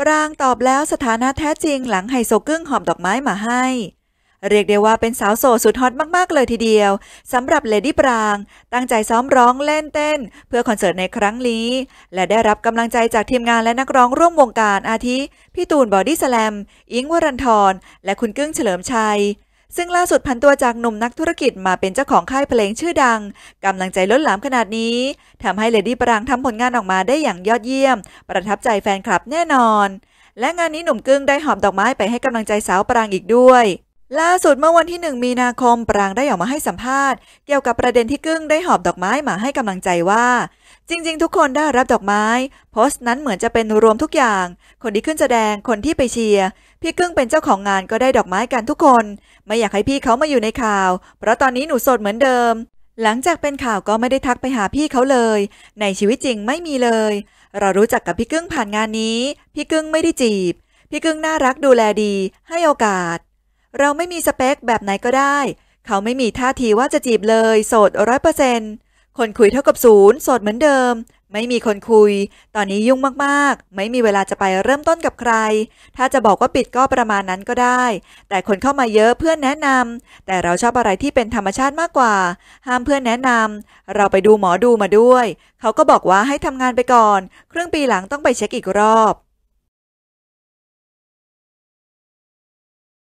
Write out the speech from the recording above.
ปรางตอบแล้วสถานะแท้จริงหลังไฮโซกึ้งหอมดอกไม้มาให้ เรียกได้ว่าเป็นสาวโสดสุดฮอตมาก ๆ เลยทีเดียวสำหรับเลดี้ปราง ตั้งใจซ้อมร้องเล่นเต้นเพื่อคอนเสิร์ตในครั้งนี้ และได้รับกำลังใจจากทีมงานและนักร้องร่วมวงการอาทิ พี่ตูนบอดี้แสลมอิงวรันทร และคุณกึ้งเฉลิมชัยซึ่งล่าสุดพันตัวจากหนุ่มนักธุรกิจมาเป็นเจ้าของค่ายเพลงชื่อดัง กำลังใจล้นหลามขนาดนี้ทำให้เลดี้ปรางทำผลงานออกมาได้อย่างยอดเยี่ยม ประทับใจแฟนคลับแน่นอน และงานนี้หนุ่มกึ้งได้หอบดอกไม้ไปให้กำลังใจสาวปรางอีกด้วยล่าสุดเมื่อวันที่หนึ่งมีนาคมปรางได้ออกมาให้สัมภาษณ์เกี่ยวกับประเด็นที่กึ้งได้หอบดอกไม้มาให้กำลังใจว่า จริงๆ ทุกคนได้รับดอกไม้โพสต์นั้นเหมือนจะเป็นรวมทุกอย่าง คนที่ขึ้นแสดงคนที่ไปเชียร์พี่กึ้งเป็นเจ้าของงานก็ได้ดอกไม้กันทุกคน ไม่อยากให้พี่เขามาอยู่ในข่าว เพราะตอนนี้หนูโสดเหมือนเดิม หลังจากเป็นข่าวก็ไม่ได้ทักไปหาพี่เขาเลย ในชีวิตจริงไม่มีเลย เรารู้จักกับพี่กึ้งผ่านงานนี้ พี่กึ้งไม่ได้จีบ พี่กึ้งน่ารักดูแลดี ให้โอกาสเราไม่มีสเปคแบบไหนก็ได้ เขาไม่มีท่าทีว่าจะจีบเลย โสดร้อยเปอร์เซนต์คนคุยเท่ากับศูนย์ โสดเหมือนเดิม ไม่มีคนคุย ตอนนี้ยุ่งมากๆ ไม่มีเวลาจะไปเริ่มต้นกับใคร ถ้าจะบอกว่าปิดก็ประมาณนั้นก็ได้ แต่คนเข้ามาเยอะเพื่อนแนะนำ แต่เราชอบอะไรที่เป็นธรรมชาติมากกว่า ห้ามเพื่อนแนะนำ เราไปดูหมอดูมาด้วย เขาก็บอกว่าให้ทำงานไปก่อนครึ่งปีหลังต้องไปเช็คอีกรอบ